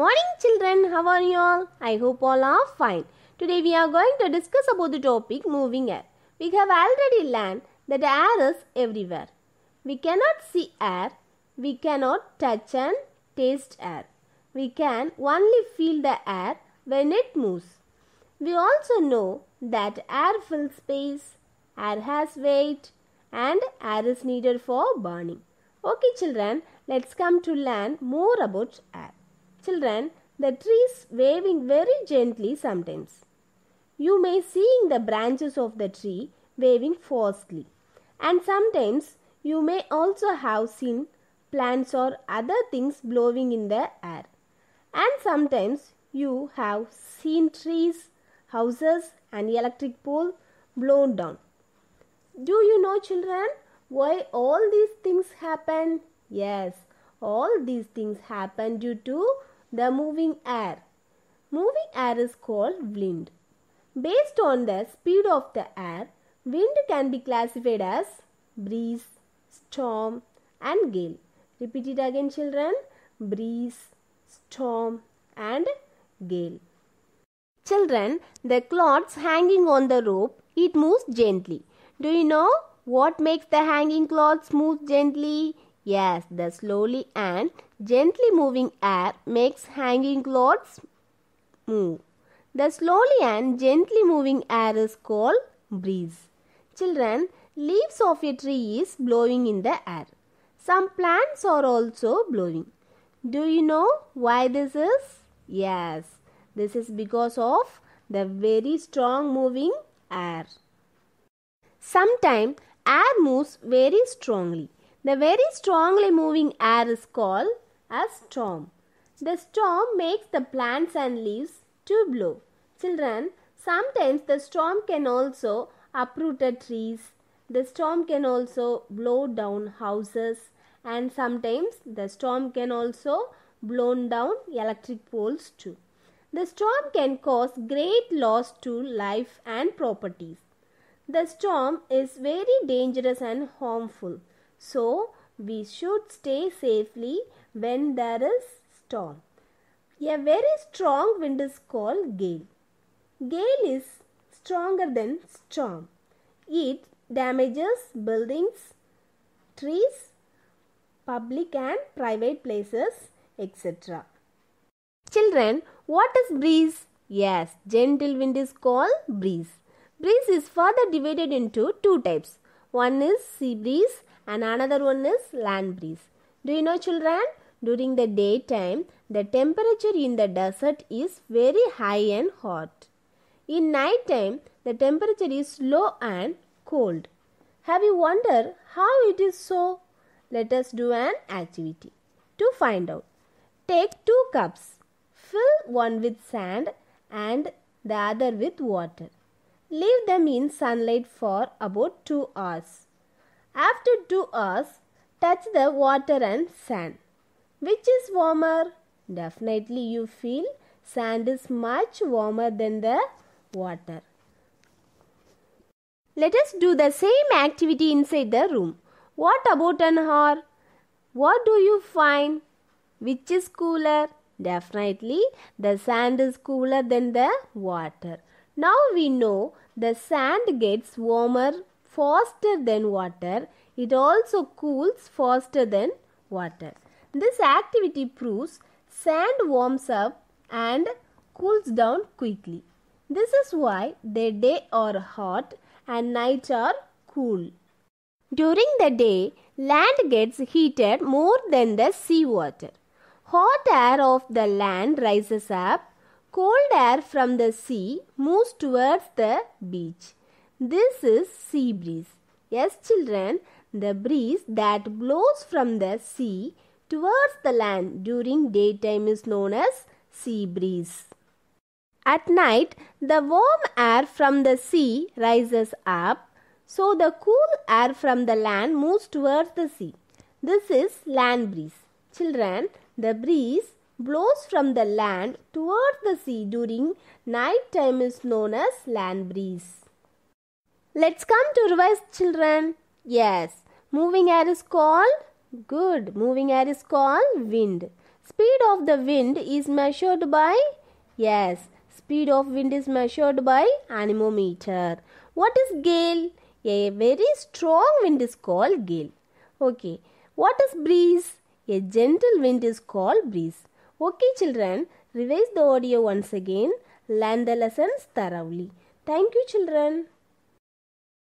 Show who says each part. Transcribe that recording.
Speaker 1: Morning children, how are you all? I hope all are fine. Today we are going to discuss about the topic moving air. We have already learned that air is everywhere. We cannot see air, we cannot touch and taste air. We can only feel the air when it moves. We also know that air fills space, air has weight and air is needed for burning. Okay children, let's come to learn more about air children, the trees waving very gently sometimes. You may seeing the branches of the tree waving falsely. And sometimes you may also have seen plants or other things blowing in the air. And sometimes you have seen trees, houses and electric pole blown down. Do you know children why all these things happen? Yes, all these things happen due to the moving air. Moving air is called wind. Based on the speed of the air, wind can be classified as breeze, storm, and gale. Repeat it again, children breeze, storm, and gale. Children, the clothes hanging on the rope, it moves gently. Do you know what makes the hanging clothes move gently? Yes, the slowly and gently moving air makes hanging clothes move. The slowly and gently moving air is called breeze. Children, leaves of a tree is blowing in the air. Some plants are also blowing. Do you know why this is? Yes, this is because of the very strong moving air. Sometimes air moves very strongly. The very strongly moving air is called a storm. The storm makes the plants and leaves to blow. Children, sometimes the storm can also uproot trees. The storm can also blow down houses and sometimes the storm can also blow down electric poles too. The storm can cause great loss to life and properties. The storm is very dangerous and harmful. So we should stay safely when there is storm. A very strong wind is called gale. Gale is stronger than storm. It damages buildings, trees, public and private places, etc. Children, what is breeze? Yes, gentle wind is called breeze. Breeze is further divided into two types. One is sea breeze and another one is land breeze. Do you know children? During the daytime, the temperature in the desert is very high and hot. In night time, the temperature is low and cold. Have you wondered how it is so? Let us do an activity. To find out, take two cups. Fill one with sand and the other with water. Leave them in sunlight for about 2 hours. After two hours, touch the water and sand. Which is warmer? Definitely you feel sand is much warmer than the water. Let us do the same activity inside the room. What about an hour? What do you find? Which is cooler? Definitely the sand is cooler than the water. Now we know the sand gets warmer faster than water. It also cools faster than water. This activity proves sand warms up and cools down quickly. This is why their day are hot and nights are cool. During the day, land gets heated more than the sea water. Hot air of the land rises up, cold air from the sea moves towards the beach. This is sea breeze. Yes, children, the breeze that blows from the sea towards the land during daytime is known as sea breeze. At night, the warm air from the sea rises up, so the cool air from the land moves towards the sea. This is land breeze. Children, the breeze blows from the land towards the sea during night time is known as land breeze. Let's come to revise, children. Yes, moving air is called good. Moving air is called wind. Speed of the wind is measured by yes. Speed of wind is measured by anemometer. What is gale? A very strong wind is called gale. Okay. What is breeze? A gentle wind is called breeze. Okay, children. Revise the audio once again. Learn the lessons thoroughly. Thank you, children.